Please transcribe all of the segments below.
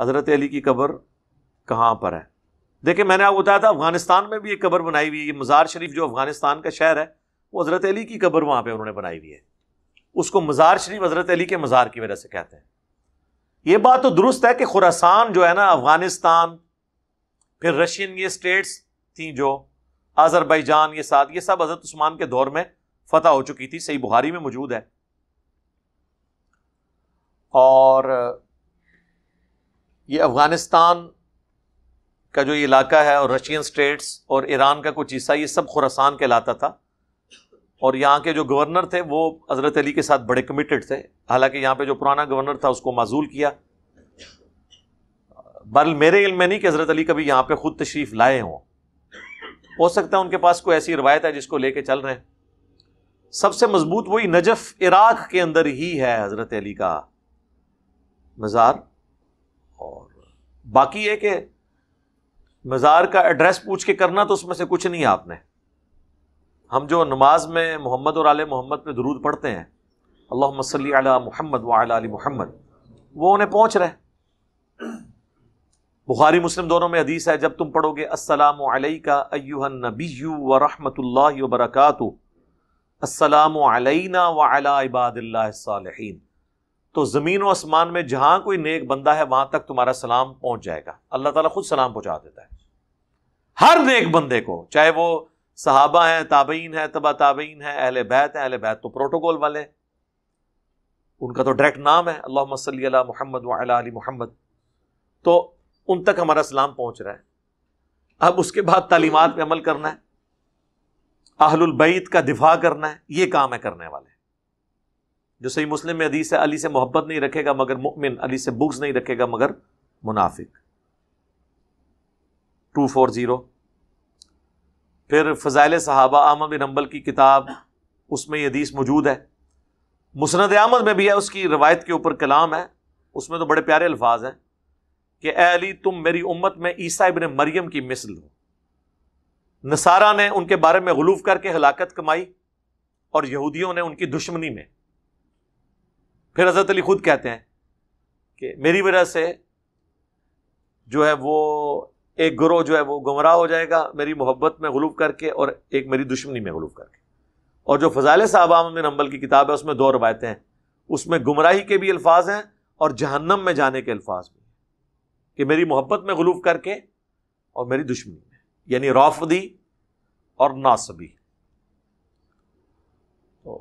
हज़रत अली की कबर कहाँ पर है देखिए मैंने आपको बताया था अफगानिस्तान में भी एक कबर बनाई हुई है ये मज़ार शरीफ जो अफगानिस्तान का शहर है वो हज़रत अली की कबर वहाँ पर उन्होंने बनाई हुई है उसको मज़ार शरीफ हज़रत अली के मज़ार की वजह से कहते हैं ये बात तो दुरुस्त है कि खुरासान जो है ना अफगानिस्तान फिर रशियन ये स्टेट्स थी जो आज़रबाईजान ये साथ ये सब हज़रत उस्मान के दौर में फतेह हो चुकी थी सही बुहारी में मौजूद है और ये अफ़गानिस्तान का जो ये इलाका है और रशियन स्टेट्स और ईरान का कुछ हिस्सा ये सब खुरासान कहलाता था और यहाँ के जो गवर्नर थे वो हज़रत अली के साथ बड़े कमिटेड थे हालांकि यहाँ पर जो पुराना गवर्नर था उसको माजूल किया बल मेरे इल्म में नहीं कि हज़रत अली कभी यहाँ पर ख़ुद तशरीफ़ लाए हों हो सकता है उनके पास कोई ऐसी रवायत है जिसको लेके चल रहे हैं सबसे मजबूत वही नजफ इराक के अंदर ही है हज़रत अली का मज़ार बाकी ये कि मज़ार का एड्रेस पूछ के करना तो उसमें से कुछ नहीं है आपने हम जो नमाज में मोहम्मद और आल मोहम्मद पे दरूद पढ़ते हैं अल्लाह मसल मोहम्मद वाली मोहम्मद वो उन्हें पहुँच रहे बुखारी मुस्लिम दोनों में हदीस है जब तुम पढ़ोगे अस्सलाम का अयुहन नबी व रहमतुल्लाहि व बरकातु अस्सलाम अलैना व अला इबादिल्लाह सालिहीन तो ज़मीन और आसमान में जहां कोई नेक बंदा है वहां तक तुम्हारा सलाम पहुंच जाएगा अल्लाह ताला खुद सलाम पहुंचा देता है हर नेक बंदे को चाहे वो सहाबा है ताबीन है तबा ताबईन है अहल बैत हैं अहल बैत तो प्रोटोकॉल वाले उनका तो डायरेक्ट नाम है अल्लाह सल मोहम्मद वाली मोहम्मद तो उन तक हमारा सलाम पहुंच रहा है अब उसके बाद तालीमत पर अमल करना है अहलुलबैत का दिफा करना है ये काम है करने वाले जो सही मुस्लिम में हदीस है अली से मोहब्बत नहीं रखेगा मगर मुमिन अली से बुक्स नहीं रखेगा मगर मुनाफिक टू फोर ज़ीरो फिर फ़जाइल साहबा अहमद बिन हम्बल की किताब उसमें ये हदीस मौजूद है मुसनद अहमद में भी है उसकी रवायत के ऊपर कलाम है उसमें तो बड़े प्यारे अल्फाज हैं कि ए अली तुम मेरी उम्मत में ईसा इबन मरियम की मिसल हो नसारा ने उनके बारे में गलूफ करके हलाकत कमाई और यहूदियों ने उनकी दुश्मनी में फिर हज़रत अली खुद कहते हैं कि मेरी वजह से जो है वो एक गुरो जो है वो गुमराह हो जाएगा मेरी मोहब्बत में गलूब करके और एक मेरी दुश्मनी में गलूब करके और जो फजाल साहब में नंबल की किताब है उसमें दो रवायतें हैं उसमें गुमराही के भी अल्फाज हैं और जहन्नम में जाने के अल्फाज भी कि मेरी मोहब्बत में गलूब करके और मेरी दुश्मनी में यानी रौफदी और नासबी तो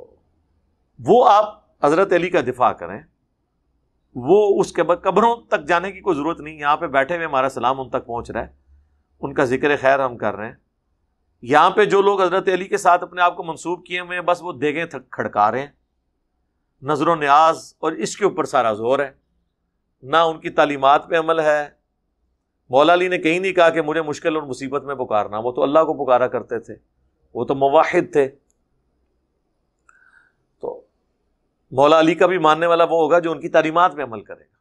वो आप हज़रत अली का दिफा करें वो उसके बाद कब्रों तक जाने की कोई ज़रूरत नहीं यहाँ पर बैठे हुए हमारा सलाम उन तक पहुँच रहा है उनका जिक्र खैर हम कर रहे हैं यहाँ पर जो लोग हज़रत अली के साथ अपने आप को मनसूब किए हुए हैं बस वो देखें थक खड़का रहे हैं नजर न्याज और इसके ऊपर सारा जोर है ना उनकी तालीमत पर अमल है मौला अली ने कहीं नहीं कहा कि मुझे मुश्किल और मुसीबत में पुकारना वो तो अल्लाह को पुकारा करते थे वो तो मवाहिद थे मौला अली का भी मानने वाला वो होगा जो उनकी तालीमत में अमल करेगा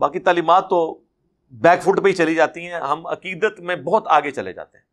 बाकी तालीमत तो बैकफुट पर ही चली जाती हैं हम अकीदत में बहुत आगे चले जाते हैं